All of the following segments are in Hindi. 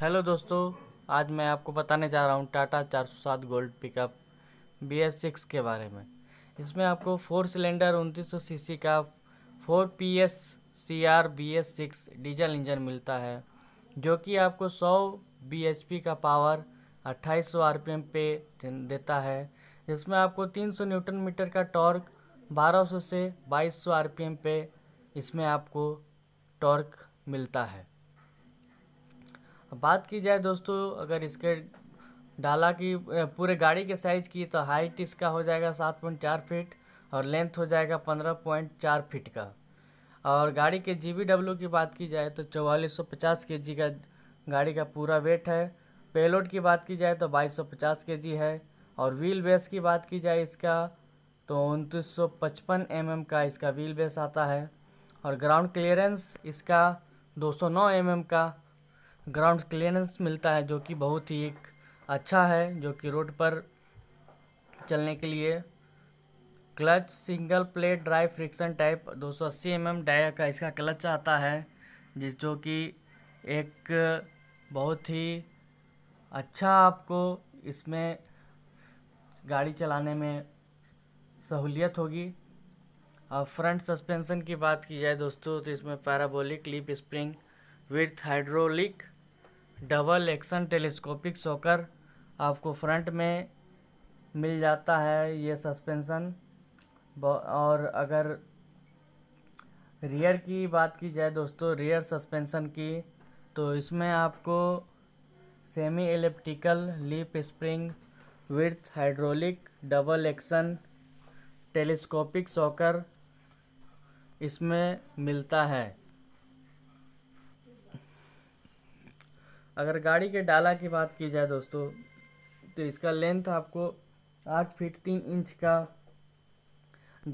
हेलो दोस्तों आज मैं आपको बताने जा रहा हूँ Tata 407 gold pickup B S six के बारे में इसमें आपको फोर सिलेंडर उनतीस सौ सी का four P S C R B S six diesel engine मिलता है जो कि आपको 100 बी एच पी का पावर 2800 आरपीएम पे देता है जिसमें आपको 300 न्यूटन मीटर का टॉर्क 1200 से 2200 आरपीएम पे इसमें आपको टॉर्क मिलता है बात की जाए दोस्तों अगर इसके डाला की पूरे गाड़ी के साइज़ की तो हाइट इसका हो जाएगा सात पॉइंट चार फिट और लेंथ हो जाएगा पंद्रह पॉइंट चार फिट का और गाड़ी के जी की बात की जाए तो चौवालीस सौ पचास के जी का गाड़ी का पूरा वेट है पेलोड की बात की जाए तो बाईस सौ पचास के जी है और व्हील बेस की बात की जाए इसका तो उनतीस सौ पचपन एम एम का इसका व्हील बेस आता है और ग्राउंड क्लियरेंस इसका दो सौ नौ एम एम का ग्राउंड क्लियरेंस मिलता है जो कि बहुत ही एक अच्छा है जो कि रोड पर चलने के लिए clutch single plate drive friction type 280 सौ mm डायर का इसका क्लच आता है जिस जो कि एक बहुत ही अच्छा आपको इसमें गाड़ी चलाने में सहूलियत होगी और फ्रंट सस्पेंशन की बात की जाए दोस्तों तो इसमें parabolic leaf spring with hydraulic double action telescopic shocker आपको फ्रंट में मिल जाता है ये सस्पेंसन और अगर रियर की बात की जाए दोस्तों रियर सस्पेंसन की तो इसमें आपको semi elliptical leaf spring with hydraulic double action telescopic shocker इसमें मिलता है अगर गाड़ी के डाला की बात की जाए दोस्तों तो इसका लेंथ आपको आठ फीट तीन इंच का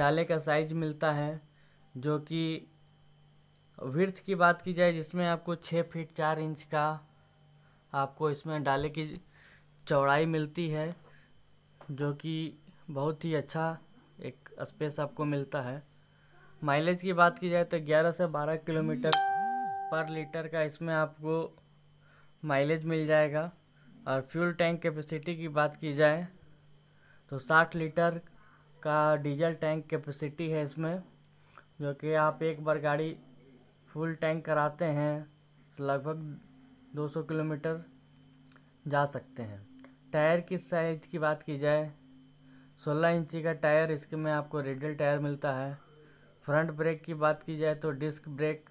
डाले का साइज मिलता है जो कि विर्थ की बात की जाए जिसमें आपको छः फीट चार इंच का आपको इसमें डाले की चौड़ाई मिलती है जो कि बहुत ही अच्छा एक स्पेस आपको मिलता है माइलेज की बात की जाए तो 11 से 12 किलोमीटर पर लीटर का इसमें आपको माइलेज मिल जाएगा और फ्यूल टैंक कैपेसिटी की बात की जाए तो 60 लीटर का डीजल टैंक कैपेसिटी है इसमें जो कि आप एक बार गाड़ी फुल टैंक कराते हैं तो लगभग 200 किलोमीटर जा सकते हैं टायर की साइज की बात की जाए 16 इंची का टायर इसके में आपको रेडल टायर मिलता है फ्रंट ब्रेक की बात की जाए तो डिस्क ब्रेक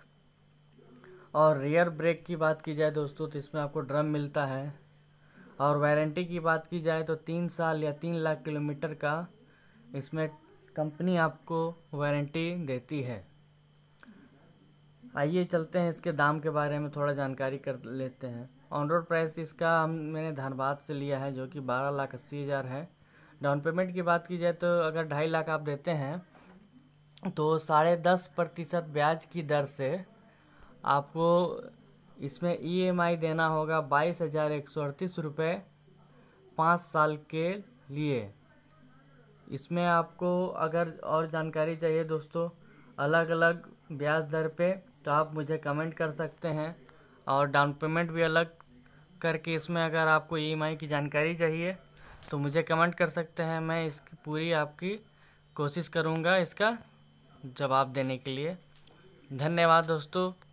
और रियर ब्रेक की बात की जाए दोस्तों तो इसमें आपको ड्रम मिलता है और वारंटी की बात की जाए तो तीन साल या तीन लाख किलोमीटर का इसमें कंपनी आपको वारंटी देती है आइए चलते हैं इसके दाम के बारे में थोड़ा जानकारी कर लेते हैं ऑन रोड प्राइस इसका हम मैंने धनबाद से लिया है जो कि बारह लाख अस्सी हज़ार है डाउन पेमेंट की बात की जाए तो अगर ढाई लाख आप देते हैं तो साढ़े दस प्रतिशत ब्याज की दर से आपको इसमें ईएमआई e देना होगा बाईस हज़ार एक सौ अड़तीस रुपये पाँच साल के लिए इसमें आपको अगर और जानकारी चाहिए दोस्तों अलग अलग ब्याज दर पे तो आप मुझे कमेंट कर सकते हैं और डाउन पेमेंट भी अलग करके इसमें अगर आपको ईएमआई e की जानकारी चाहिए तो मुझे कमेंट कर सकते हैं मैं इसकी पूरी आपकी कोशिश करूँगा इसका जवाब देने के लिए धन्यवाद दोस्तों